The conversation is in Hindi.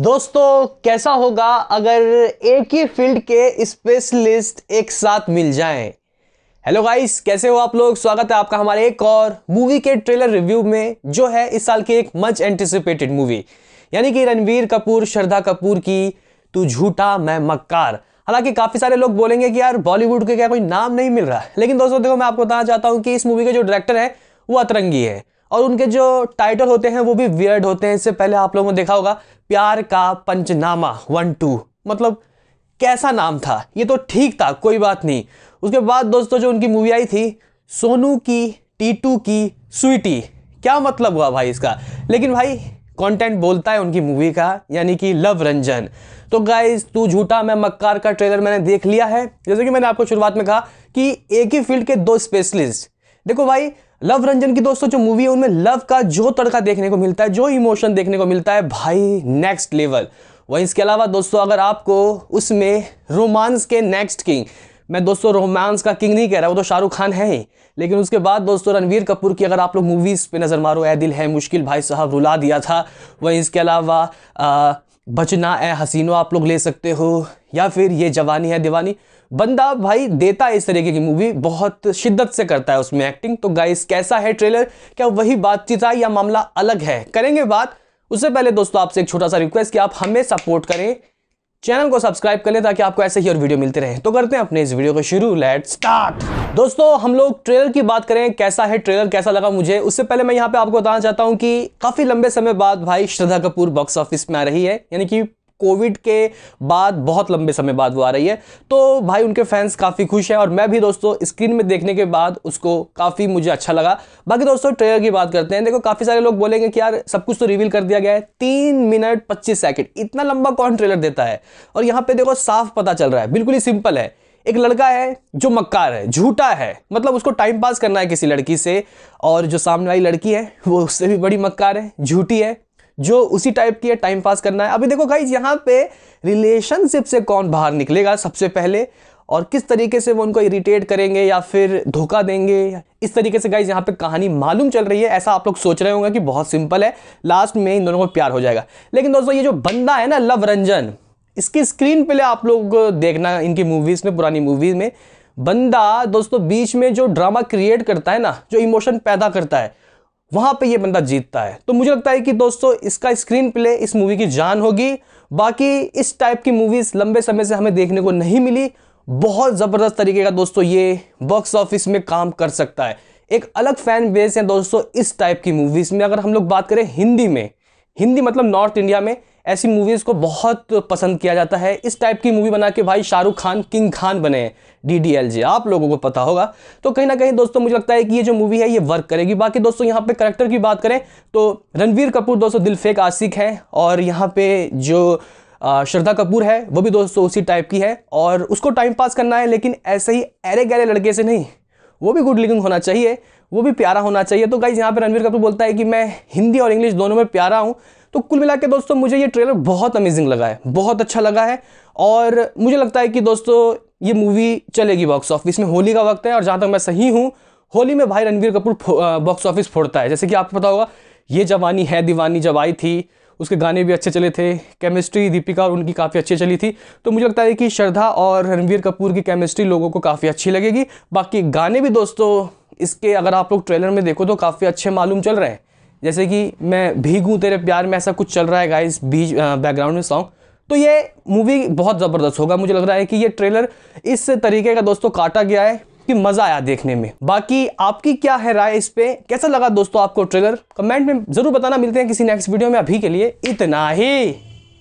दोस्तों कैसा होगा अगर एक ही फील्ड के स्पेशलिस्ट एक साथ मिल जाएं हेलो गाइस कैसे हो आप लोग स्वागत है आपका हमारे एक और मूवी के ट्रेलर रिव्यू में जो है इस साल की एक मच एंटिसिपेटेड मूवी यानी कि रणवीर कपूर श्रद्धा कपूर की तू झूठा मैं मक्कार हालांकि काफ़ी सारे लोग बोलेंगे कि यार बॉलीवुड के क्या कोई नाम नहीं मिल रहा लेकिन दोस्तों देखो मैं आपको बताना चाहता हूँ कि इस मूवी के जो डायरेक्टर है वो अतरंगी है और उनके जो टाइटल होते हैं वो भी वियर्ड होते हैं इससे पहले आप लोगों ने देखा होगा प्यार का पंचनामा वन टू मतलब कैसा नाम था ये तो ठीक था कोई बात नहीं उसके बाद दोस्तों जो उनकी मूवी आई थी सोनू की टीटू की स्वीटी क्या मतलब हुआ भाई इसका लेकिन भाई कंटेंट बोलता है उनकी मूवी का यानी कि लव रंजन तो गाइज तू झूठा मैं मक्कार का ट्रेलर मैंने देख लिया है जैसे कि मैंने आपको शुरुआत में कहा कि एक ही फील्ड के दो स्पेशलिस्ट देखो भाई लव रंजन की दोस्तों जो मूवी है उनमें लव का जो तड़का देखने को मिलता है जो इमोशन देखने को मिलता है भाई नेक्स्ट लेवल वहीं इसके अलावा दोस्तों अगर आपको उसमें रोमांस के नेक्स्ट किंग मैं दोस्तों रोमांस का किंग नहीं कह रहा वो तो शाहरुख खान है ही लेकिन उसके बाद दोस्तों रणवीर कपूर की अगर आप लोग मूवीज़ पे नज़र मारो ए दिल है मुश्किल भाई साहब रुला दिया था वहीं इसके अलावा बचना ए हसीनो आप लोग ले सकते हो या फिर ये जवानी है दीवानी बंदा भाई देता है इस तरीके की मूवी बहुत शिद्दत से करता है उसमें एक्टिंग तो गाइस कैसा है ट्रेलर क्या वही बातचीत है या मामला अलग है करेंगे बात उससे पहले दोस्तों आपसे एक छोटा सा रिक्वेस्ट कि आप हमें सपोर्ट करें चैनल को सब्सक्राइब कर लें ताकि आपको ऐसे ही और वीडियो मिलते रहे तो करते हैं अपने इस वीडियो को शुरू लेट स्टार्ट दोस्तों हम लोग ट्रेलर की बात करें कैसा है ट्रेलर कैसा लगा मुझे उससे पहले मैं यहाँ पे आपको बताना चाहता हूँ कि काफ़ी लंबे समय बाद भाई श्रद्धा कपूर बॉक्स ऑफिस में आ रही है यानी कि कोविड के बाद बहुत लंबे समय बाद वो आ रही है तो भाई उनके फैंस काफ़ी खुश हैं और मैं भी दोस्तों स्क्रीन में देखने के बाद उसको काफ़ी मुझे अच्छा लगा बाकी दोस्तों ट्रेलर की बात करते हैं देखो काफ़ी सारे लोग बोलेंगे कि यार सब कुछ तो रिवील कर दिया गया है तीन मिनट पच्चीस सेकेंड इतना लंबा कौन ट्रेलर देता है और यहाँ पर देखो साफ पता चल रहा है बिल्कुल ही सिंपल है एक लड़का है जो मक्कार है झूठा है मतलब उसको टाइम पास करना है किसी लड़की से और जो सामने वाली लड़की है वो उससे भी बड़ी मक्कार है झूठी है जो उसी टाइप की है टाइम पास करना है अभी देखो गाइज यहाँ पे रिलेशनशिप से कौन बाहर निकलेगा सबसे पहले और किस तरीके से वो उनको इरिटेट करेंगे या फिर धोखा देंगे इस तरीके से गाइज यहाँ पे कहानी मालूम चल रही है ऐसा आप लोग सोच रहे होंगे कि बहुत सिंपल है लास्ट में इन दोनों को प्यार हो जाएगा लेकिन दोस्तों ये जो बंदा है ना लव रंजन इसकी स्क्रीन पे आप लोग देखना इनकी मूवीज़ में पुरानी मूवीज़ में बंदा दोस्तों बीच में जो ड्रामा क्रिएट करता है ना जो इमोशन पैदा करता है वहां पे ये बंदा जीतता है तो मुझे लगता है कि दोस्तों इसका स्क्रीन प्ले इस मूवी की जान होगी बाकी इस टाइप की मूवीज़ लंबे समय से हमें देखने को नहीं मिली बहुत ज़बरदस्त तरीके का दोस्तों ये बॉक्स ऑफिस में काम कर सकता है एक अलग फैन बेस है दोस्तों इस टाइप की मूवीज़ में अगर हम लोग बात करें हिंदी में हिंदी मतलब नॉर्थ इंडिया में ऐसी मूवीज़ को बहुत पसंद किया जाता है इस टाइप की मूवी बना के भाई शाहरुख खान किंग खान बने डी डी एल जे आप लोगों को पता होगा तो कहीं ना कहीं दोस्तों मुझे लगता है कि ये जो मूवी है ये वर्क करेगी बाकी दोस्तों यहाँ पे करेक्टर की बात करें तो रणवीर कपूर दोस्तों दिल फेक आसिक है और यहाँ पे जो श्रद्धा कपूर है वो भी दोस्तों उसी टाइप की है और उसको टाइम पास करना है लेकिन ऐसे ही अरे गहरे लड़के से नहीं वो भी गुड लुकिंग होना चाहिए वो भी प्यारा होना चाहिए तो गाइज यहाँ पे रणवीर कपूर बोलता है कि मैं हिंदी और इंग्लिश दोनों में प्यारा हूँ तो कुल मिला के दोस्तों मुझे ये ट्रेलर बहुत अमेजिंग लगा है बहुत अच्छा लगा है और मुझे लगता है कि दोस्तों ये मूवी चलेगी बॉक्स ऑफिस में होली का वक्त है और जहाँ तक मैं सही हूँ होली में भाई रणवीर कपूर बॉक्स ऑफिस फोड़ता है जैसे कि आपको पता होगा ये जवानी है दीवानी जब आई थी उसके गाने भी अच्छे चले थे केमिस्ट्री दीपिका और उनकी काफ़ी अच्छी चली थी तो मुझे लगता है कि श्रद्धा और रणवीर कपूर की केमिस्ट्री लोगों को काफ़ी अच्छी लगेगी बाकी गाने भी दोस्तों इसके अगर आप लोग ट्रेलर में देखो तो काफ़ी अच्छे मालूम चल रहे हैं जैसे कि मैं भीगूँ तेरे प्यार में ऐसा कुछ चल रहा है गाइस बीच बैकग्राउंड में सॉन्ग तो ये मूवी बहुत ज़बरदस्त होगा मुझे लग रहा है कि ये ट्रेलर इस तरीके का दोस्तों काटा गया है कि मज़ा आया देखने में बाकी आपकी क्या है राय इस पर कैसा लगा दोस्तों आपको ट्रेलर कमेंट में ज़रूर बताना मिलते हैं किसी नेक्स्ट वीडियो में अभी के लिए इतना ही